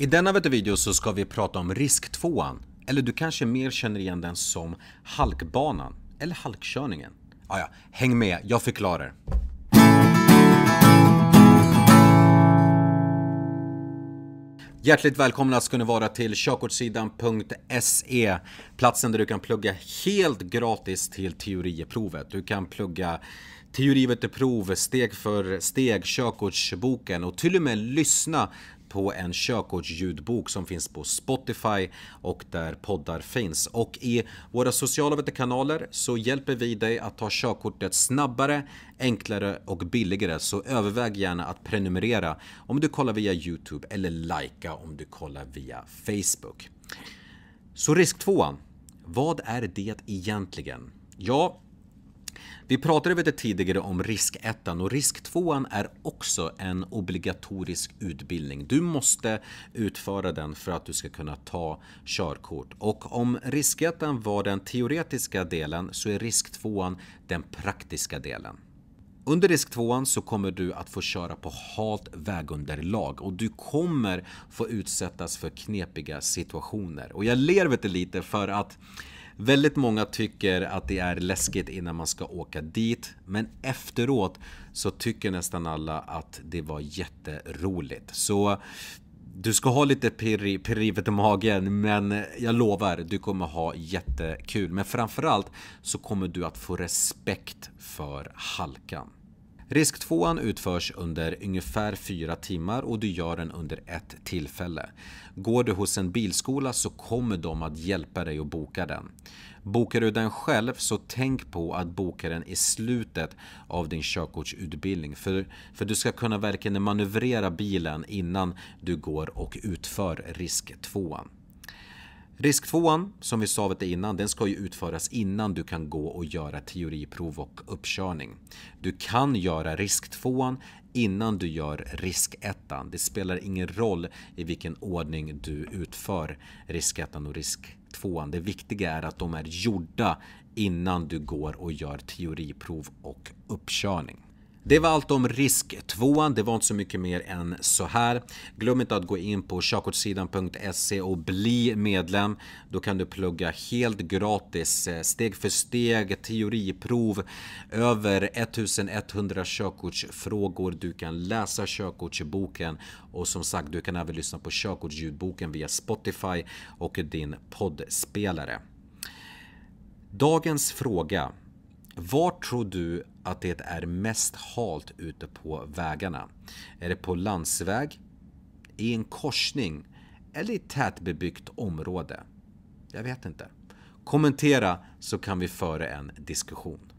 I denna video så ska vi prata om risk risktvåan, eller du kanske mer känner igen den som halkbanan eller halkkörningen. Ah, ja, häng med, jag förklarar. Hjärtligt välkomna ska ni vara till körkortssidan.se Platsen där du kan plugga helt gratis till teoriprovet. Du kan plugga teori prov, steg för steg, körkortsboken och till och med lyssna på en körkortsljudbok som finns på Spotify och där poddar finns. Och i våra sociala kanaler så hjälper vi dig att ta körkortet snabbare, enklare och billigare. Så överväg gärna att prenumerera om du kollar via Youtube eller likea om du kollar via Facebook. Så risk tvåan. Vad är det egentligen? Ja, vi pratade lite tidigare om riskettan och risktvåan är också en obligatorisk utbildning. Du måste utföra den för att du ska kunna ta körkort. Och om riskettan var den teoretiska delen så är risktvåan den praktiska delen. Under risk 2 så kommer du att få köra på halt vägunderlag och du kommer få utsättas för knepiga situationer. Och jag ler lite för att Väldigt många tycker att det är läskigt innan man ska åka dit. Men efteråt så tycker nästan alla att det var jätteroligt. Så du ska ha lite pirr i magen men jag lovar, du kommer ha jättekul. Men framförallt så kommer du att få respekt för halkan. Risk 2 utförs under ungefär 4 timmar och du gör den under ett tillfälle. Går du hos en bilskola så kommer de att hjälpa dig att boka den. Bokar du den själv så tänk på att boka den i slutet av din körkortsutbildning. För, för du ska kunna verkligen manövrera bilen innan du går och utför risk 2. Risk 2 som vi sa lite innan, den ska ju utföras innan du kan gå och göra teoriprov och uppkörning. Du kan göra risk 2 innan du gör risk 1. Det spelar ingen roll i vilken ordning du utför risk 1 och risk 2. Det viktiga är att de är gjorda innan du går och gör teoriprov och uppkörning. Det var allt om RISK risktvåan. Det var inte så mycket mer än så här. Glöm inte att gå in på körkortssidan.se och bli medlem. Då kan du plugga helt gratis, eh, steg för steg, teoriprov, över 1100 körkortsfrågor. Du kan läsa körkortsboken och som sagt, du kan även lyssna på körkortsljudboken via Spotify och din poddspelare. Dagens fråga var tror du att det är mest halt ute på vägarna? Är det på landsväg, i en korsning eller i tätbebyggt område? Jag vet inte. Kommentera så kan vi föra en diskussion.